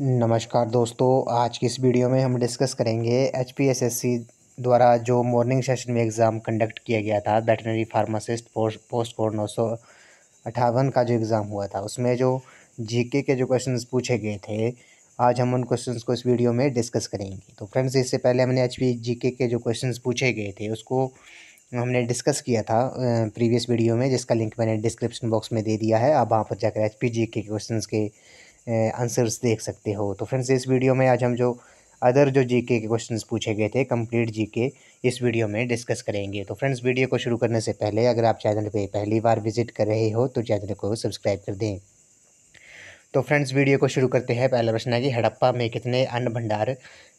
नमस्कार दोस्तों आज की इस वीडियो में हम डिस्कस करेंगे एच द्वारा जो मॉर्निंग सेशन में एग्ज़ाम कंडक्ट किया गया था veterinary pharmacist post post code नौ सौ अठावन का जो एग्ज़ाम हुआ था उसमें जो जीके के जो क्वेश्चंस पूछे गए थे आज हम उन क्वेश्चंस को इस वीडियो में डिस्कस करेंगे तो फ्रेंड्स इससे पहले हमने एच जीके के जो क्वेश्चंस पूछे गए थे उसको हमने डिस्कस किया था प्रीवियस वीडियो में जिसका लिंक मैंने डिस्क्रिप्शन बॉक्स में दे दिया है आप वहाँ पर जाकर एच पी जी के क्वेश्चन के आंसर्स देख सकते हो तो फ्रेंड्स इस वीडियो में आज हम जो अदर जो जीके के क्वेश्चंस पूछे गए थे कंप्लीट जीके इस वीडियो में डिस्कस करेंगे तो फ्रेंड्स वीडियो को शुरू करने से पहले अगर आप चैनल पे पहली बार विजिट कर रहे हो तो चैनल को सब्सक्राइब कर दें तो फ्रेंड्स वीडियो को शुरू करते हैं पहला प्रश्न है कि हड़प्पा में कितने अन्न भंडार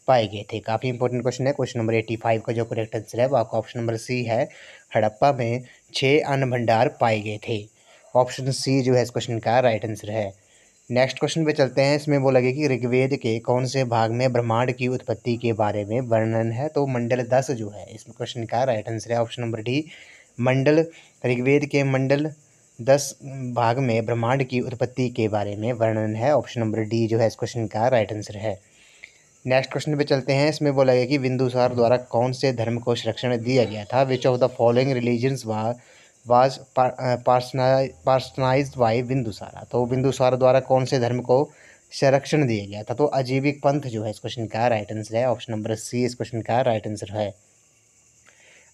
पाए गए थे काफ़ी इंपॉर्टेंट क्वेश्चन है क्वेश्चन नंबर एट्टी फाइव का जो करेक्ट आंसर है वो आपका ऑप्शन नंबर सी है हड़प्पा में छः अन्न भंडार पाए गए थे ऑप्शन सी जो है इस क्वेश्चन का राइट आंसर है नेक्स्ट क्वेश्चन पे चलते हैं इसमें बोला गया कि ऋग्वेद के कौन से भाग में ब्रह्मांड की उत्पत्ति के बारे में वर्णन है तो मंडल दस जो है इस क्वेश्चन का राइट आंसर है ऑप्शन नंबर डी मंडल ऋग्वेद के मंडल दस भाग में ब्रह्मांड की उत्पत्ति के बारे में वर्णन है ऑप्शन नंबर डी जो है इस क्वेश्चन का राइट आंसर है नेक्स्ट क्वेश्चन पे चलते हैं इसमें बोला गया कि बिंदुसार द्वारा कौन से धर्म को संरक्षण दिया गया था which of the following religions व वाज पार्सनाइज बाई बिंदुसारा तो बिंदुसारा द्वारा कौन से धर्म को संरक्षण दिया गया था तो अजीविक पंथ जो है इस क्वेश्चन का राइट आंसर है ऑप्शन नंबर सी इस क्वेश्चन का राइट आंसर है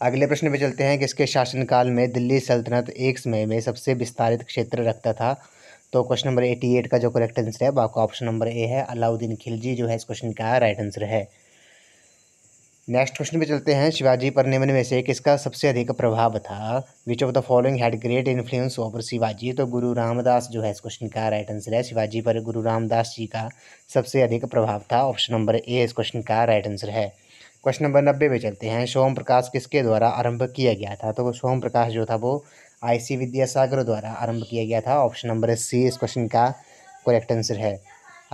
अगले प्रश्न पे चलते हैं कि इसके शासनकाल में दिल्ली सल्तनत एक समय में सबसे विस्तारित क्षेत्र रखता था तो क्वेश्चन नंबर एटी एट का जो करेक्ट आंसर है आपका ऑप्शन नंबर ए है अलाउद्दीन खिलजी जो है इस क्वेश्चन का राइट आंसर है नेक्स्ट क्वेश्चन पे चलते हैं शिवाजी पर निम्न में से किसका सबसे अधिक प्रभाव था which of the following had great influence over Shivaji तो गुरु रामदास जो है इस क्वेश्चन का राइट आंसर है शिवाजी पर गुरु रामदास जी का सबसे अधिक प्रभाव था ऑप्शन नंबर ए इस क्वेश्चन का राइट आंसर है क्वेश्चन नंबर नब्बे पे चलते हैं सोम प्रकाश किसके द्वारा आरंभ किया गया था तो सोम प्रकाश जो था वो आई सी विद्यासागर द्वारा आरंभ किया गया था ऑप्शन नंबर सी इस क्वेश्चन का करेक्ट आंसर है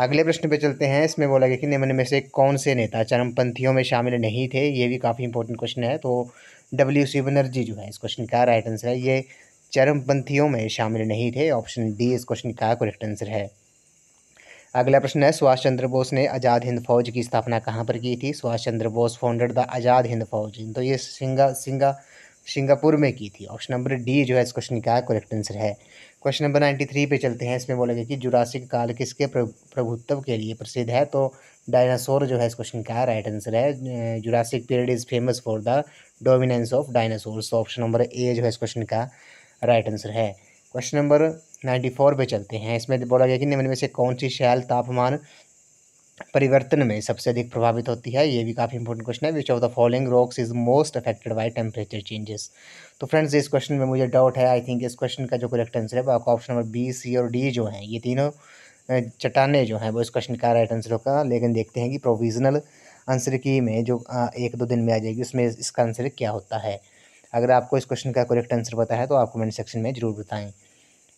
अगले प्रश्न पे चलते हैं इसमें बोला गया कि निम्न में से कौन से नेता चरमपंथियों में शामिल नहीं थे ये भी काफ़ी इंपॉर्टेंट क्वेश्चन है तो डब्ल्यू सी बनर्जी जो है इस क्वेश्चन का राइट आंसर है ये चरमपंथियों में शामिल नहीं थे ऑप्शन डी इस क्वेश्चन का करेक्ट आंसर है अगला प्रश्न है सुभाष चंद्र बोस ने आज़ाद हिंद फौज की स्थापना कहाँ पर की थी सुभाष चंद्र बोस फाउंडेड द आज़ाद हिंद फौज तो ये सिंगा सिंगा सिंगापुर में की थी ऑप्शन नंबर डी जो है इस क्वेश्चन का करेक्ट आंसर है क्वेश्चन नंबर नाइन्टी थ्री पे चलते हैं इसमें बोलेंगे कि जुरासिक काल किसके प्रभुत्व के लिए प्रसिद्ध है तो डायनासोर जो है इस क्वेश्चन का राइट आंसर है Jurassic period is famous for the dominance of तो ऑप्शन नंबर ए जो है इस क्वेश्चन का राइट आंसर है क्वेश्चन नंबर नाइन्टी फोर पे चलते हैं इसमें बोला गया कि निम्न में से कौन सी शैल तापमान परिवर्तन में सबसे अधिक प्रभावित होती है ये भी काफ़ी इंपॉर्टेंट क्वेश्चन है which of the following rocks is most affected by temperature changes तो फ्रेंड्स इस क्वेश्चन में मुझे डाउट है आई थिंक इस क्वेश्चन का जो करेक्ट आंसर है वो आपका ऑप्शन नंबर बी सी और डी जो है ये तीनों चट्टाने जो हैं वो इस क्वेश्चन का राइट आंसर होगा लेकिन देखते हैं कि प्रोविजनल आंसर की में जो एक दो दिन में आ जाएगी उसमें इसका आंसर क्या होता है अगर आपको इस क्वेश्चन का करेक्ट आंसर पता है तो आप कमेंट सेक्शन में जरूर बताएं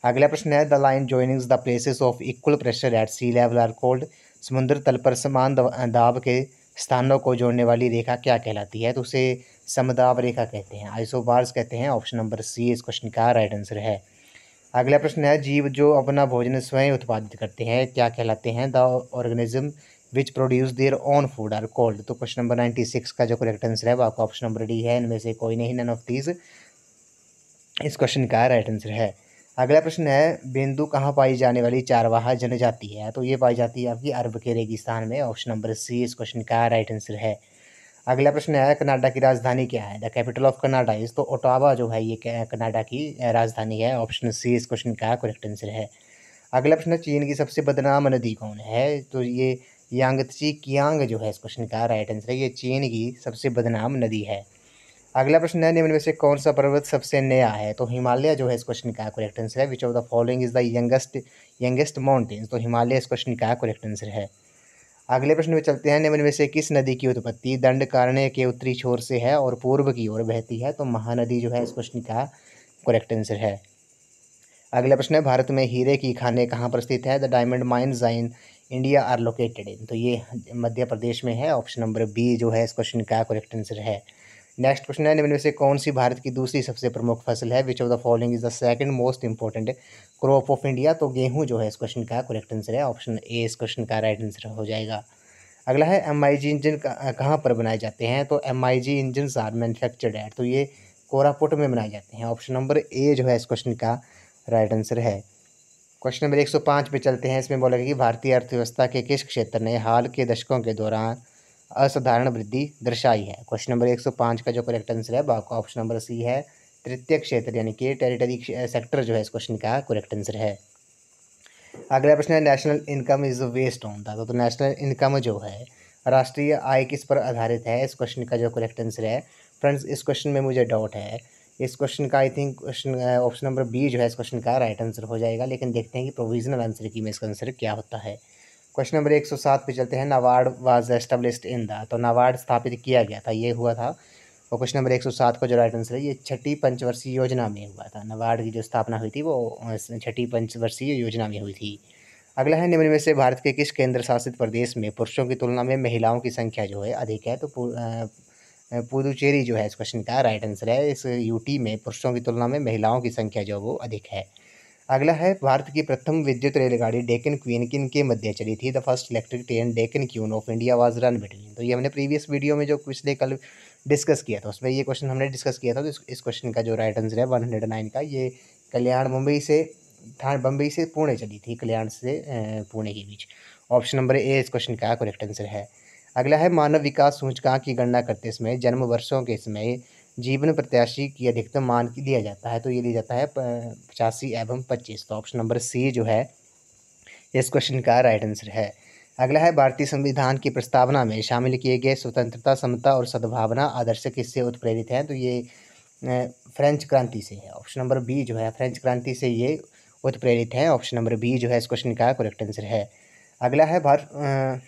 अगला प्रश्न है the line joinings the places of equal pressure at sea level are called समुद्र तल पर समान दाब के स्थानों को जोड़ने वाली रेखा क्या कहलाती है तो उसे समदाब रेखा कहते हैं आइसोबार्स कहते हैं ऑप्शन नंबर सी इस क्वेश्चन का राइट आंसर है अगला प्रश्न है जीव जो अपना भोजन स्वयं उत्पादित करते हैं क्या कहलाते हैं the organism which produce their own food are called तो क्वेश्चन नंबर नाइन्टी सिक्स का जो करेक्ट आंसर है वो आपका ऑप्शन नंबर डी है इनमें से कोई नहीं नन ऑफ दीज इस क्वेश्चन का राइट आंसर है अगला प्रश्न है बिंदु कहाँ पाई जाने वाली चारवाहा जनजाति है तो ये पाई जाती है आपकी अरब के रेगिस्तान में ऑप्शन नंबर सी इस क्वेश्चन का राइट आंसर है अगला प्रश्न है कनाडा की राजधानी क्या है the capital of Canada is तो ओटावा जो है ये कनाडा की राजधानी है ऑप्शन सी इस क्वेश्चन का करेक्ट आंसर है अगला प्रश्न है चीन की सबसे बदनाम नदी कौन है तो ये यांगत्सी कियांग जो है इस क्वेश्चन का राइट आंसर है ये चीन की सबसे बदनाम नदी है अगला प्रश्न है निम्न में से कौन सा पर्वत सबसे नया है तो हिमालय जो है इस क्वेश्चन का करेक्ट आंसर है which of the following is the youngest youngest mountains तो हिमालय इस क्वेश्चन का करेक्ट आंसर है अगले प्रश्न में चलते हैं निम्न में से किस नदी की उत्पत्ति दंड कारण्य के उत्तरी छोर से है और पूर्व की ओर बहती है तो महानदी जो है इस क्वेश्चन का करेक्ट आंसर है अगला प्रश्न है भारत में हीरे की खाने कहाँ पर स्थित है the diamond mines in India are located in तो ये मध्य प्रदेश में है ऑप्शन नंबर बी जो है इस क्वेश्चन का करेक्ट आंसर है नेक्स्ट क्वेश्चन है निम्न में से कौन सी भारत की दूसरी सबसे प्रमुख फसल है which of the following is the second most important crop of India तो गेहूं जो है इस क्वेश्चन का करेक्ट आंसर है ऑप्शन ए इस क्वेश्चन का राइट आंसर हो जाएगा अगला है एम आई जी इंजन कहाँ पर बनाए जाते हैं तो M I G engine are manufactured at तो ये कोरापुट में बनाए जाते हैं ऑप्शन नंबर ए जो है इस क्वेश्चन का राइट आंसर है क्वेश्चन नंबर एक सौ पाँच पे चलते हैं इसमें बोला गया कि भारतीय अर्थव्यवस्था के किस क्षेत्र ने हाल के दशकों के दौरान असाधारण वृद्धि दर्शाई है क्वेश्चन नंबर एक सौ पाँच का जो करेक्ट आंसर है बाको ऑप्शन नंबर सी है तृतीय क्षेत्र यानी कि टेरिटरी सेक्टर जो है इस क्वेश्चन का करेक्ट आंसर है अगला प्रश्न है national income is vest on था तो नेशनल तो इनकम जो है राष्ट्रीय आय किस पर आधारित है इस क्वेश्चन का जो करेक्ट आंसर है फ्रेंड्स इस क्वेश्चन में मुझे डाउट है इस क्वेश्चन का I think question option number B जो है इस क्वेश्चन का राइट आंसर हो जाएगा लेकिन देखते हैं कि प्रोविजनल आंसर की में इसका आंसर क्या होता है क्वेश्चन नंबर एक सौ सात पे चलते हैं NABARD was established in the तो नाबार्ड स्थापित किया गया था ये हुआ था और क्वेश्चन नंबर एक सौ सात का जो राइट आंसर है ये छठी पंचवर्षीय योजना में हुआ था नावार्ड की जो स्थापना हुई थी वो छठी पंचवर्षीय योजना में हुई थी अगला है निम्न में से भारत के किस केंद्र शासित प्रदेश में पुरुषों की तुलना में महिलाओं की संख्या जो है अधिक है तो पुदुचेरी जो है इस क्वेश्चन का राइट आंसर है इस यूटी में पुरुषों की तुलना में महिलाओं की संख्या जो है वो अधिक है अगला है भारत की प्रथम विद्युत रेलगाड़ी डेकन क्वीन किन के मध्य चली थी the first electric train Deccan queen of India was run between तो ये हमने प्रीवियस वीडियो में जो पिछले कल डिस्कस किया था उसमें ये क्वेश्चन हमने डिस्कस किया था तो इस क्वेश्चन का जो राइट आंसर है वन हंड्रेड नाइन का ये कल्याण मुंबई से था बम्बई से पुणे चली थी कल्याण से पुणे के बीच ऑप्शन नंबर ए इस क्वेश्चन का करेक्ट आंसर है अगला है मानव विकास सूचकांक की गणना करते समय जन्म वर्षों के समय जीवन प्रत्याशी की अधिकतम मान की दिया जाता है तो ये दिया जाता है पचासी एवं पच्चीस तो ऑप्शन नंबर सी जो है इस क्वेश्चन का राइट आंसर है अगला है भारतीय संविधान की प्रस्तावना में शामिल किए गए स्वतंत्रता समता और सद्भावना आदर्श किससे उत्प्रेरित हैं तो ये फ्रेंच क्रांति से है ऑप्शन नंबर बी जो है फ्रेंच क्रांति से ये उत्प्रेरित हैं ऑप्शन नंबर बी जो है इस क्वेश्चन का करेक्ट आंसर है अगला है भारत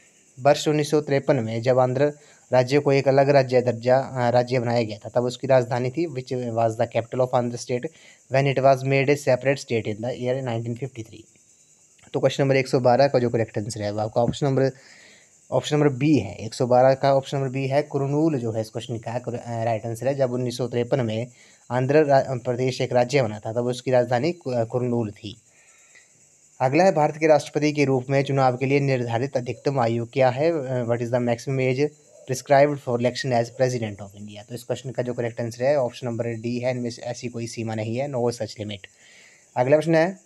वर्ष उन्नीस में जब आंध्र राज्य को एक अलग राज्य दर्जा राज्य बनाया गया था तब उसकी राजधानी थी which was the capital of Andhra state when it was made a separate state in the year 1953 तो क्वेश्चन नंबर 112 का जो करेक्ट आंसर है आपका option number option number B है 112 का ऑप्शन नंबर बी है कुरनूल जो है इस क्वेश्चन का राइट आंसर है जब उन्नीस में आंध्र प्रदेश एक राज्य बना था तब उसकी राजधानी कुरनूल थी अगला है भारत के राष्ट्रपति के रूप में चुनाव के लिए निर्धारित अधिकतम आयु क्या है what is the maximum age prescribed for election as president of India तो इस क्वेश्चन का जो करेक्ट आंसर है ऑप्शन नंबर डी है इनमें ऐसी कोई सीमा नहीं है नो सच लिमिट अगला प्रश्न है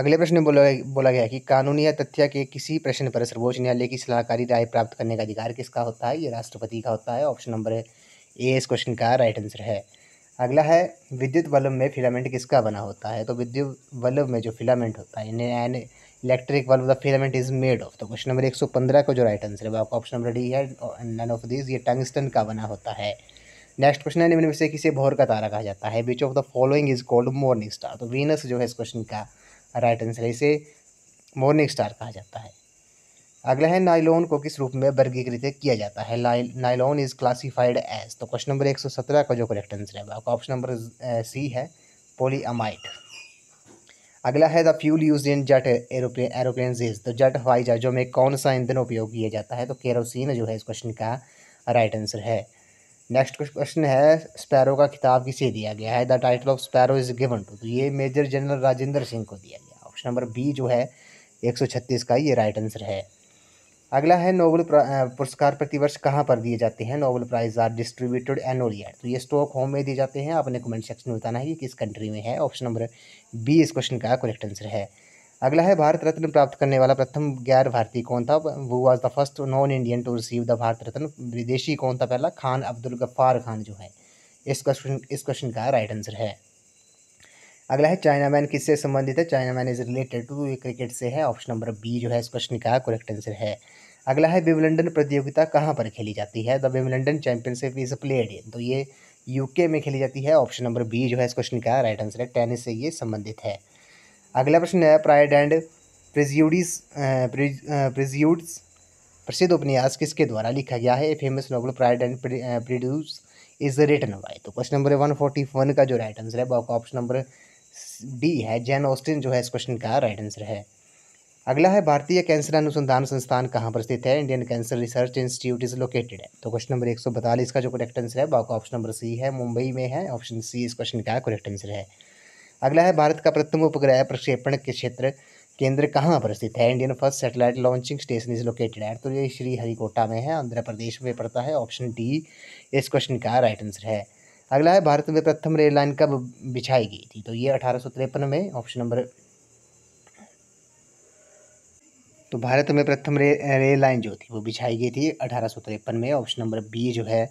अगले प्रश्न में बोला बोला गया कि कानूनी या तथ्य के किसी प्रश्न पर सर्वोच्च न्यायालय की सलाहकारी राय प्राप्त करने का अधिकार किसका होता है ये राष्ट्रपति का होता है ऑप्शन नंबर ए इस क्वेश्चन का राइट आंसर है अगला है विद्युत बल्ब में फिलामेंट किसका बना होता है तो विद्युत बल्ब में जो फिलामेंट होता है electric bulb the filament is made of तो क्वेश्चन नंबर एक सौ पंद्रह का जो राइट आंसर है वो आपका ऑप्शन नंबर डी है नन ऑफ दिस ये टंगस्टन का बना होता है नेक्स्ट क्वेश्चन है निम्न में से किसे भोर का तारा कहा जाता है which of the following is called morning star तो वीनस जो है इस क्वेश्चन का राइट आंसर है इसे मॉर्निंग स्टार कहा जाता है अगला है नाइलॉन को किस रूप में वर्गीकृत किया जाता है नाइलॉन इज क्लासिफाइड एज तो क्वेश्चन नंबर एक सौ सत्रह का जो करेक्ट आंसर है आपका ऑप्शन नंबर सी है पोलीअमाइड अगला है the fuel used in jet aeroplane aeroplane is तो जेट हवाई जहाज़ों में कौन सा ईंधन उपयोग किया जाता है तो केरोसिन जो है इस क्वेश्चन का राइट आंसर है नेक्स्ट क्वेश्चन है स्पैरो का खिताब किसे दिया गया है the title of sparrow is given to तो ये मेजर जनरल राजेंद्र सिंह को दिया गया ऑप्शन नंबर बी जो है एक सौ छत्तीस का ये राइट आंसर है अगला है नोबल पुरस्कार प्रतिवर्ष कहाँ पर दिए जाते हैं Nobel prize are distributed annually तो ये स्टॉक होम में दिए जाते हैं आपने कमेंट सेक्शन में बताना है कि किस कंट्री में है ऑप्शन नंबर बी इस क्वेश्चन का करेक्ट आंसर है अगला है भारत रत्न प्राप्त करने वाला प्रथम गैर भारतीय कौन था वो was the first non Indian to receive the Bharat Ratna विदेशी कौन था पहला खान अब्दुल गफ्फार खान जो है इस क्वेश्चन इस क्वेश्चन का राइट आंसर है अगला है चाइना मैन किससे संबंधित है China man is related to cricket से है ऑप्शन नंबर बी जो है इस क्वेश्चन का करेक्ट आंसर है अगला है विमलंडन प्रतियोगिता कहाँ पर खेली जाती है the Wimbledon championship is played in तो ये यूके में खेली जाती है ऑप्शन नंबर बी जो है इस क्वेश्चन का राइट आंसर है टेनिस से ये संबंधित है अगला प्रश्न है प्राइड एंड प्रिज्यूडिस प्रिज्यूड्स प्रसिद्ध उपन्यास किसके द्वारा लिखा गया है famous novel pride and prejudice is written by तो question number one forty one का जो राइट आंसर है ऑप्शन नंबर डी है जैन ऑस्टिन जो है इस क्वेश्चन का राइट आंसर है अगला है भारतीय कैंसर अनुसंधान संस्थान कहाँ पर स्थित है Indian cancer research institute is located है तो क्वेश्चन नंबर एक सौ बतालीस का जो करेक्ट आंसर है आपका ऑप्शन नंबर सी है मुंबई में है ऑप्शन सी इस क्वेश्चन का करेक्ट आंसर है अगला है भारत का प्रथम उपग्रह प्रक्षेपण के क्षेत्र केंद्र कहाँ पर स्थित है Indian first satellite launching station is located है तो ये श्री हरिकोटा में है आंध्र प्रदेश में पड़ता है ऑप्शन डी इस क्वेश्चन का राइट आंसर है अगला है भारत में प्रथम रेल लाइन कब बिछाई गई थी तो ये अठारह में ऑप्शन नंबर तो भारत में प्रथम रे, रेल लाइन जो थी वो बिछाई गई थी अठारह में ऑप्शन नंबर बी जो है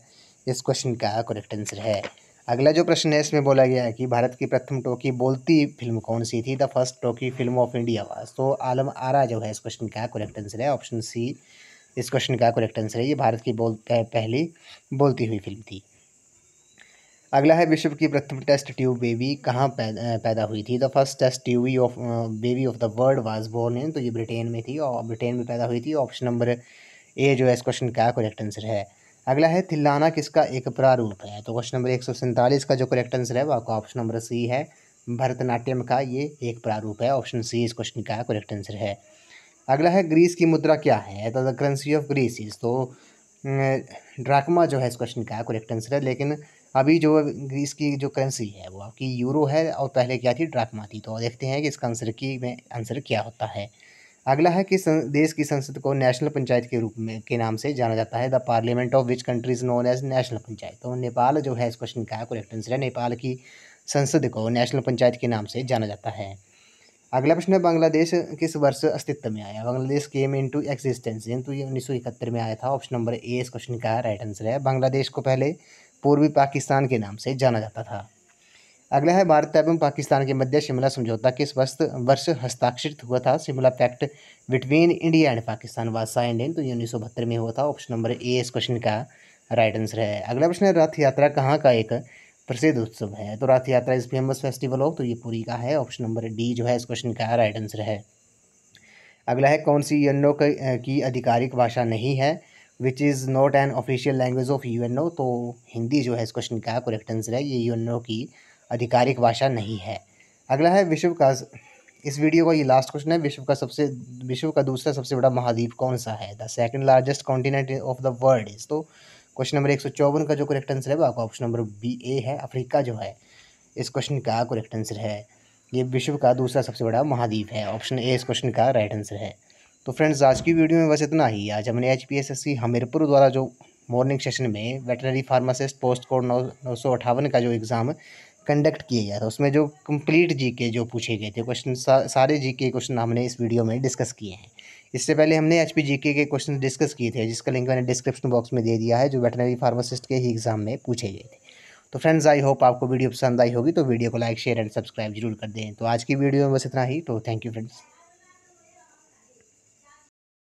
इस क्वेश्चन का करेक्ट आंसर है अगला जो प्रश्न है इसमें बोला गया है कि भारत की प्रथम टोकी बोलती फिल्म कौन सी थी the first talkie film of India was तो आलम आरा जो है इस क्वेश्चन का करेक्ट आंसर है ऑप्शन सी इस क्वेश्चन का करेक्ट आंसर है ये भारत की बोल पहली बोलती हुई फिल्म थी अगला है विश्व की प्रथम टेस्ट ट्यूब बेबी कहाँ पैदा पैदा हुई थी the first test tube of baby of the world was born in तो ये ब्रिटेन में थी और ब्रिटेन में पैदा हुई थी ऑप्शन नंबर ए जो है इस क्वेश्चन का करेक्ट आंसर है अगला है थिल्लाना किसका एक प्रारूप है तो क्वेश्चन नंबर एक सौ सैंतालीस का जो करेक्ट आंसर है वो आपका ऑप्शन नंबर सी है भरतनाट्यम का ये एक प्रारूप है ऑप्शन सी इस क्वेश्चन का करेक्ट आंसर है अगला है ग्रीस की मुद्रा क्या है तो द करेंसी ऑफ ग्रीस तो ड्राकमा जो है इस क्वेश्चन का करेक्ट आंसर है लेकिन अभी जो ग्रीस की जो करेंसी है वो आपकी यूरो है और पहले क्या थी ड्राकमा थी तो देखते हैं कि इसका आंसर की में आंसर क्या होता है अगला है कि देश की संसद को नेशनल पंचायत के रूप में के नाम से जाना जाता है the parliament of which countries known as national panchayat तो नेपाल जो है इस क्वेश्चन का करेक्ट आंसर है नेपाल की संसद को नेशनल पंचायत के नाम से जाना जाता है अगला प्रश्न है बांग्लादेश किस वर्ष अस्तित्व में आया Bangladesh came into existence तो ये उन्नीस में आया था ऑप्शन नंबर ए इस क्वेश्चन का राइट आंसर है बांग्लादेश को पहले पूर्वी पाकिस्तान के नाम से जाना जाता था अगला है भारत एवं पाकिस्तान के मध्य शिमला समझौता किस वस्त वर्ष हस्ताक्षरित हुआ था Shimla pact between India and Pakistan was signed in तो ये उन्नीस में हुआ था ऑप्शन नंबर ए इस क्वेश्चन का राइट आंसर है अगला प्रश्न है रथ यात्रा कहाँ का एक प्रसिद्ध उत्सव है तो रथ यात्रा इस फेमस फेस्टिवल ऑफ तो ये पूरी का है ऑप्शन नंबर डी जो है इस क्वेश्चन का राइट आंसर है अगला है कौन सी यन्नो की आधिकारिक भाषा नहीं है which is not an official language of U तो हिंदी जो है इस क्वेश्चन का करेक्ट आंसर है ये यू की आधिकारिक भाषा नहीं है अगला है विश्व का इस वीडियो का ये लास्ट क्वेश्चन है विश्व का सबसे विश्व का दूसरा सबसे बड़ा महाद्वीप कौन सा है the second largest continent of the world is तो क्वेश्चन नंबर एक सौ चौवन का जो करेक्ट आंसर है वो आपका ऑप्शन नंबर बी ए है अफ्रीका जो है इस क्वेश्चन का करेक्ट आंसर है ये विश्व का दूसरा सबसे बड़ा महाद्वीप है ऑप्शन ए इस क्वेश्चन का राइट आंसर है तो फ्रेंड्स आज की वीडियो में बस इतना ही आज हमने एच पी हमीरपुर द्वारा जो मॉर्निंग सेशन में वेटनरी फार्मासिस्ट पोस्ट कोड नौ नौ सौ अठावन का जो एग्ज़ाम कंडक्ट किया गया था उसमें जो कंप्लीट जीके जो पूछे गए थे क्वेश्चन सा, सारे जीके क्वेश्चन हमने इस वीडियो में डिस्कस किए हैं इससे पहले हमने एच पी जीके के क्वेश्चन डिस्कस किए थे जिसका लिंक मैंने डिस्क्रिप्शन बॉक्स में दे दिया है जो वेटनरी फार्मासिस्ट के ही एग्ज़ाम में पूछे गए थे तो फ्रेंड्स आई होप आपको वीडियो पसंद आई होगी तो वीडियो को लाइक शेयर एंड सब्सक्राइब जरूर कर दें तो आज की वीडियो में बस इतना ही तो थैंक यू फ्रेंड्स